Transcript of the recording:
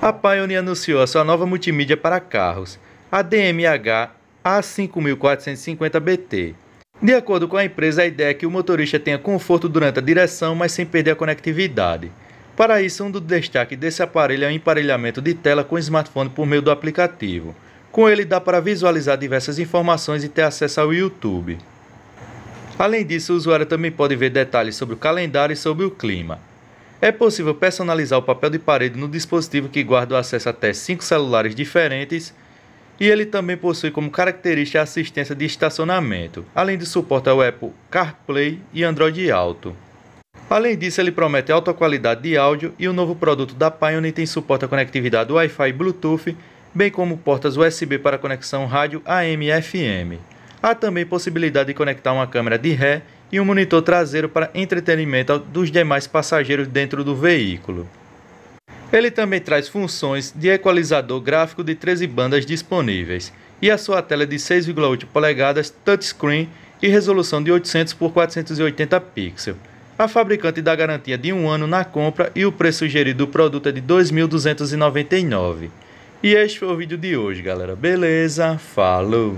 A Pioneer anunciou a sua nova multimídia para carros, a DMH A5450BT. De acordo com a empresa, a ideia é que o motorista tenha conforto durante a direção, mas sem perder a conectividade. Para isso, um dos destaques desse aparelho é o emparelhamento de tela com o smartphone por meio do aplicativo. Com ele, dá para visualizar diversas informações e ter acesso ao YouTube. Além disso, o usuário também pode ver detalhes sobre o calendário e sobre o clima. É possível personalizar o papel de parede no dispositivo que guarda o acesso até 5 celulares diferentes e ele também possui como característica a assistência de estacionamento, além de suporte ao Apple CarPlay e Android Auto. Além disso, ele promete alta qualidade de áudio e o novo produto da Pioneer tem suporte à conectividade Wi-Fi e Bluetooth, bem como portas USB para conexão rádio AM e FM. Há também possibilidade de conectar uma câmera de ré e um monitor traseiro para entretenimento dos demais passageiros dentro do veículo. Ele também traz funções de equalizador gráfico de 13 bandas disponíveis e a sua tela de 6,8 polegadas touchscreen e resolução de 800 por 480 pixels. A fabricante dá garantia de um ano na compra e o preço sugerido do produto é de 2.299. E este foi o vídeo de hoje, galera. Beleza? Falou!